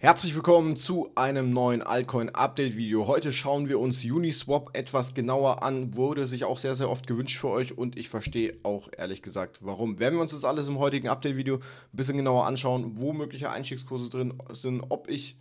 Herzlich willkommen zu einem neuen Altcoin Update Video. Heute schauen wir uns Uniswap etwas genauer an. Wurde sich auch sehr, sehr oft gewünscht für euch und ich verstehe auch ehrlich gesagt warum. Werden wir uns das alles im heutigen Update Video ein bisschen genauer anschauen, wo mögliche Einstiegskurse drin sind, ob ich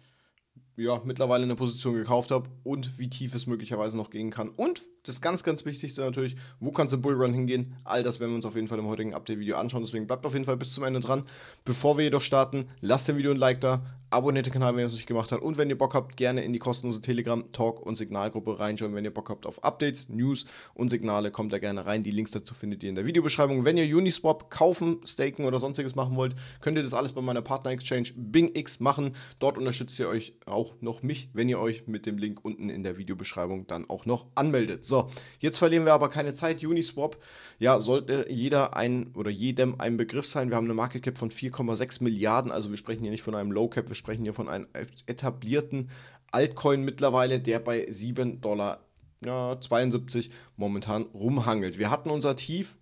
ja, mittlerweile eine Position gekauft habe und wie tief es möglicherweise noch gehen kann. Und das ganz, ganz Wichtigste natürlich, wo kannst du Bullrun hingehen? All das werden wir uns auf jeden Fall im heutigen Update-Video anschauen. Deswegen bleibt auf jeden Fall bis zum Ende dran. Bevor wir jedoch starten, lasst dem Video ein Like da, abonniert den Kanal, wenn ihr es nicht gemacht habt. Und wenn ihr Bock habt, gerne in die kostenlose Telegram, Talk und Signalgruppe reinschauen. Wenn ihr Bock habt auf Updates, News und Signale, kommt da gerne rein. Die Links dazu findet ihr in der Videobeschreibung. Wenn ihr Uniswap kaufen, staken oder sonstiges machen wollt, könnt ihr das alles bei meiner Partner Exchange BingX machen. Dort unterstützt ihr euch auch noch mich, wenn ihr euch mit dem Link unten in der Videobeschreibung dann auch noch anmeldet. So, jetzt verlieren wir aber keine Zeit. Uniswap, ja, sollte jeder ein oder jedem ein Begriff sein. Wir haben eine Market Cap von 4,6 Milliarden, also wir sprechen hier nicht von einem Low Cap, wir wir sprechen hier von einem etablierten Altcoin mittlerweile, der bei 7,72 Dollar momentan rumhangelt. Wir hatten unser Tief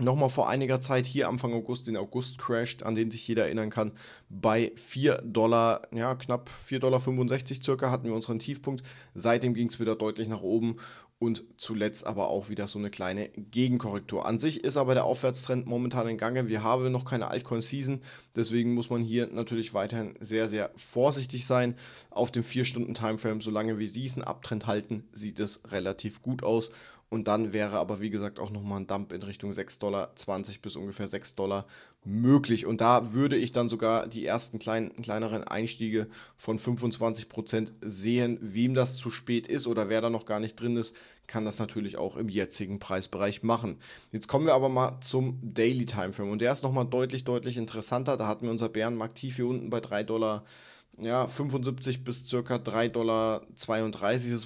nochmal vor einiger Zeit hier Anfang August, den August Crash, an den sich jeder erinnern kann, bei 4 Dollar, ja knapp 4,65 Dollar circa hatten wir unseren Tiefpunkt. Seitdem ging es wieder deutlich nach oben und zuletzt aber auch wieder so eine kleine Gegenkorrektur. An sich ist aber der Aufwärtstrend momentan in Gange. Wir haben noch keine Altcoin-Season, deswegen muss man hier natürlich weiterhin sehr, sehr vorsichtig sein. Auf dem 4-Stunden-Timeframe, solange wir diesen Abtrend halten, sieht es relativ gut aus. Und dann wäre aber, wie gesagt, auch nochmal ein Dump in Richtung 6,20 Dollar bis ungefähr 6 Dollar möglich. Und da würde ich dann sogar die ersten kleinen, kleineren Einstiege von 25% Prozent sehen, wem das zu spät ist oder wer da noch gar nicht drin ist kann das natürlich auch im jetzigen Preisbereich machen. Jetzt kommen wir aber mal zum Daily Timeframe und der ist nochmal deutlich, deutlich interessanter. Da hatten wir unser Bärenmarkt tief hier unten bei 3 Dollar ja, 75 bis circa 3,32 Dollar. Das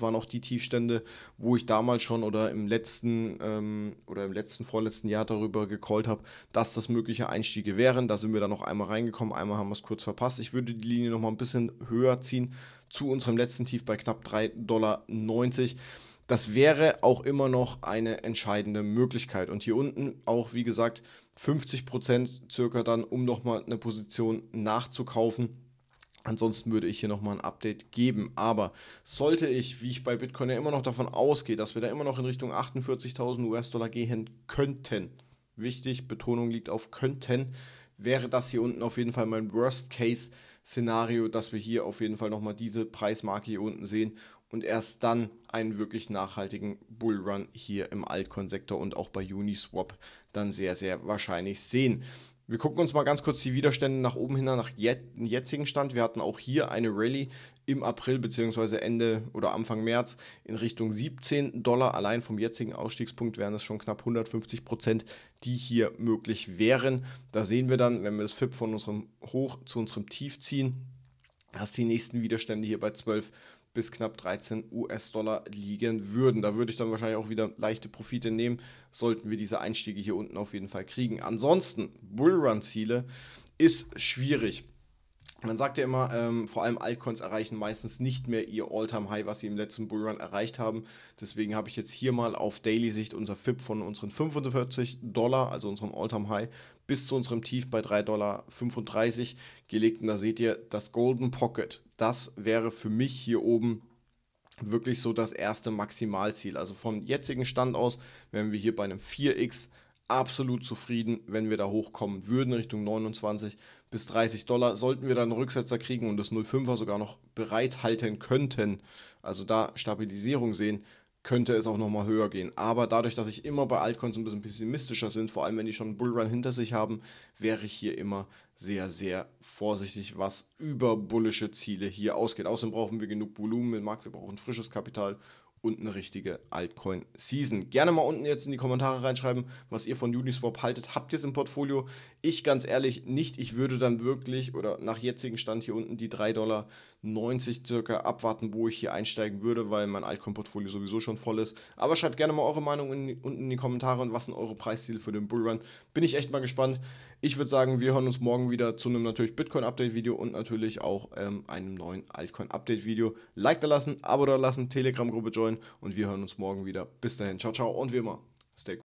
waren auch die Tiefstände, wo ich damals schon oder im letzten ähm, oder im letzten, vorletzten Jahr darüber gecallt habe, dass das mögliche Einstiege wären. Da sind wir dann noch einmal reingekommen, einmal haben wir es kurz verpasst. Ich würde die Linie nochmal ein bisschen höher ziehen zu unserem letzten Tief bei knapp 3,90 Dollar das wäre auch immer noch eine entscheidende Möglichkeit. Und hier unten auch, wie gesagt, 50% circa dann, um nochmal eine Position nachzukaufen. Ansonsten würde ich hier nochmal ein Update geben. Aber sollte ich, wie ich bei Bitcoin ja immer noch davon ausgehe, dass wir da immer noch in Richtung 48.000 US-Dollar gehen könnten, wichtig, Betonung liegt auf könnten, wäre das hier unten auf jeden Fall mein Worst Case Szenario, dass wir hier auf jeden Fall nochmal diese Preismarke hier unten sehen und erst dann einen wirklich nachhaltigen Bullrun hier im Altcoin-Sektor und auch bei Uniswap dann sehr, sehr wahrscheinlich sehen. Wir gucken uns mal ganz kurz die Widerstände nach oben hin nach dem jetzigen Stand. Wir hatten auch hier eine Rallye im April bzw. Ende oder Anfang März in Richtung 17 Dollar. Allein vom jetzigen Ausstiegspunkt wären es schon knapp 150 Prozent, die hier möglich wären. Da sehen wir dann, wenn wir das FIP von unserem Hoch zu unserem Tief ziehen, dass die nächsten Widerstände hier bei 12 bis knapp 13 US-Dollar liegen würden. Da würde ich dann wahrscheinlich auch wieder leichte Profite nehmen, sollten wir diese Einstiege hier unten auf jeden Fall kriegen. Ansonsten, Bullrun-Ziele ist schwierig. Man sagt ja immer, ähm, vor allem Altcoins erreichen meistens nicht mehr ihr All-Time-High, was sie im letzten Bullrun erreicht haben. Deswegen habe ich jetzt hier mal auf Daily-Sicht unser FIP von unseren 45 Dollar, also unserem All-Time-High, bis zu unserem Tief bei 3,35 Dollar gelegt. Und da seht ihr das Golden Pocket. Das wäre für mich hier oben wirklich so das erste Maximalziel. Also vom jetzigen Stand aus wären wir hier bei einem 4x absolut zufrieden, wenn wir da hochkommen würden, Richtung 29 bis 30 Dollar. Sollten wir dann einen Rücksetzer kriegen und das 05er sogar noch bereithalten könnten, also da Stabilisierung sehen, könnte es auch nochmal höher gehen. Aber dadurch, dass ich immer bei Altcoins ein bisschen pessimistischer sind, vor allem wenn die schon einen Bullrun hinter sich haben, wäre ich hier immer sehr, sehr vorsichtig, was über bullische Ziele hier ausgeht. Außerdem brauchen wir genug Volumen im Markt, wir brauchen frisches Kapital und eine richtige Altcoin-Season. Gerne mal unten jetzt in die Kommentare reinschreiben, was ihr von Uniswap haltet. Habt ihr es im Portfolio? Ich ganz ehrlich nicht. Ich würde dann wirklich oder nach jetzigem Stand hier unten die 3,90 Dollar circa abwarten, wo ich hier einsteigen würde, weil mein Altcoin-Portfolio sowieso schon voll ist. Aber schreibt gerne mal eure Meinung in, unten in die Kommentare und was sind eure Preisziele für den Bullrun. Bin ich echt mal gespannt. Ich würde sagen, wir hören uns morgen wieder zu einem natürlich Bitcoin-Update-Video und natürlich auch ähm, einem neuen Altcoin-Update-Video. Like da lassen, Abo da lassen, Telegram-Gruppe joinen wollen. Und wir hören uns morgen wieder. Bis dahin, ciao, ciao und wie immer, stay